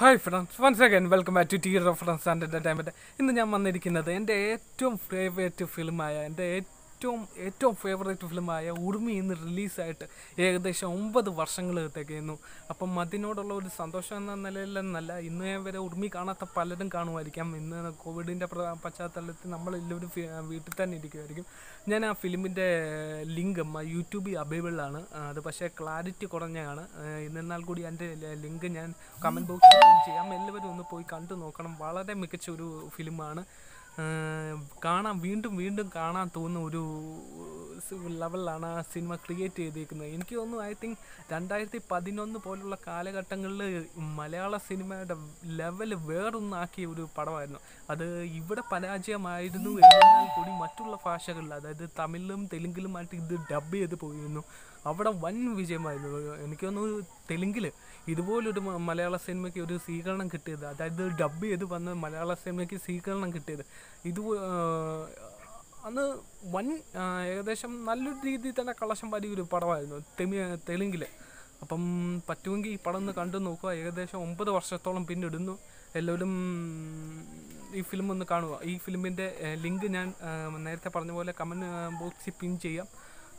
hi friends once again welcome back to of reference and entertainment ഇന്ന് ഞാൻ വന്നിരിക്കുന്നത് എൻ്റെ ഏറ്റവും ഫേവറേറ്റ് ഫിലിമായ എൻ്റെ ഏറ്റവും ഏറ്റവും ഏറ്റവും ഫേവറേറ്റ് ഫിലിമായ ഉർമി ഇന്ന് റിലീസായിട്ട് ഏകദേശം ഒമ്പത് വർഷങ്ങൾ തികയുന്നു അപ്പം അതിനോടുള്ള ഒരു സന്തോഷം എന്ന നിലയിലെന്നല്ല ഇന്ന് വരെ ഉർമി കാണാത്ത പലരും കാണുമായിരിക്കാം ഇന്ന് കോവിഡിൻ്റെ പശ്ചാത്തലത്തിൽ നമ്മൾ എല്ലാവരും വീട്ടിൽ തന്നെ ഇരിക്കുമായിരിക്കും ഞാൻ ആ ഫിലിമിൻ്റെ ലിങ്ക് യൂട്യൂബിൽ അവൈലബിളാണ് അത് പക്ഷേ ക്ലാരിറ്റി കുറഞ്ഞാണ് എന്നാൽ കൂടി എൻ്റെ ലിങ്ക് ഞാൻ കമൻറ്റ് ബോക്സിൽ ചെയ്യാം എല്ലാവരും ഒന്ന് പോയി കണ്ടു നോക്കണം വളരെ മികച്ച ഒരു ഫിലിമാണ് കാണാൻ വീണ്ടും വീണ്ടും കാണാൻ തോന്നുന്ന ഒരു ലെവലിലാണ് ആ സിനിമ ക്രിയേറ്റ് ചെയ്തിരിക്കുന്നത് എനിക്ക് തോന്നുന്നു ഐ തിങ്ക് രണ്ടായിരത്തി പതിനൊന്ന് പോലുള്ള കാലഘട്ടങ്ങളിൽ മലയാള സിനിമയുടെ ലെവൽ വേറൊന്നാക്കിയ ഒരു പടമായിരുന്നു അത് ഇവിടെ പരാജയമായിരുന്നു എന്നാൽ കൂടി മറ്റുള്ള ഭാഷകളിൽ അതായത് തമിഴിലും തെലുങ്കിലുമായിട്ട് ഇത് ഡബ് ചെയ്ത് പോയിരുന്നു അവിടെ വൻ വിജയമായിരുന്നു എനിക്ക് തോന്നുന്നു തെലുങ്കിൽ ഇതുപോലൊരു മലയാള സിനിമയ്ക്ക് ഒരു സ്വീകരണം കിട്ടിയത് അതായത് ഡബ് ചെയ്ത് വന്ന മലയാള സിനിമയ്ക്ക് സ്വീകരണം കിട്ടിയത് ഇത് അന്ന് വൻ ഏകദേശം നല്ലൊരു രീതിയിൽ തന്നെ വലിയ ഒരു പടമായിരുന്നു തെമി തെലുങ്കിൽ അപ്പം പറ്റുമെങ്കിൽ ഈ പടം ഒന്ന് കണ്ടു നോക്കുക ഏകദേശം ഒമ്പത് വർഷത്തോളം പിന്നിടുന്നു എല്ലാവരും ഈ ഫിലിം ഒന്ന് കാണുക ഈ ഫിലിമിൻ്റെ ലിങ്ക് ഞാൻ നേരത്തെ പറഞ്ഞ പോലെ കമൻറ്റ് ബോക്സിൽ പിൻ ചെയ്യാം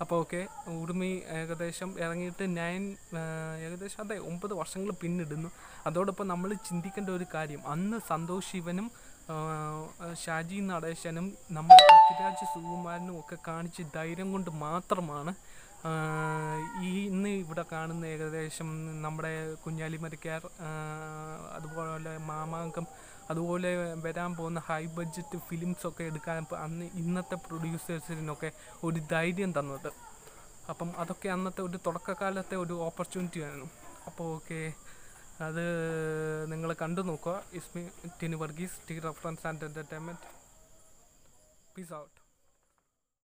അപ്പോൾ ഓക്കെ ഉടുമി ഏകദേശം ഇറങ്ങിയിട്ട് നയൻ ഏകദേശം അതെ ഒമ്പത് വർഷങ്ങൾ പിന്നിടുന്നു അതോടൊപ്പം നമ്മൾ ചിന്തിക്കേണ്ട ഒരു കാര്യം അന്ന് സന്തോഷ് ശിവനും ഷാജി നടേശനും നമ്മൾ പൃഥ്വിരാജ് സുകുമാരനും ഒക്കെ കാണിച്ച് ധൈര്യം കൊണ്ട് മാത്രമാണ് ഈ ഇന്ന് ഇവിടെ കാണുന്ന ഏകദേശം നമ്മുടെ കുഞ്ഞാലിമരക്കാർ അതുപോലെ മാമാങ്കം അതുപോലെ വരാൻ പോകുന്ന ഹൈ ബഡ്ജറ്റ് ഫിലിംസൊക്കെ എടുക്കാൻ അന്ന് ഇന്നത്തെ പ്രൊഡ്യൂസേഴ്സിനൊക്കെ ഒരു ധൈര്യം തന്നത് അപ്പം അതൊക്കെ അന്നത്തെ ഒരു തുടക്കകാലത്തെ ഒരു ഓപ്പർച്യൂണിറ്റി ആയിരുന്നു അപ്പോൾ ഓക്കെ അത് നിങ്ങൾ കണ്ടു നോക്കുക is me Tini Varghese T reference and entertainment peace out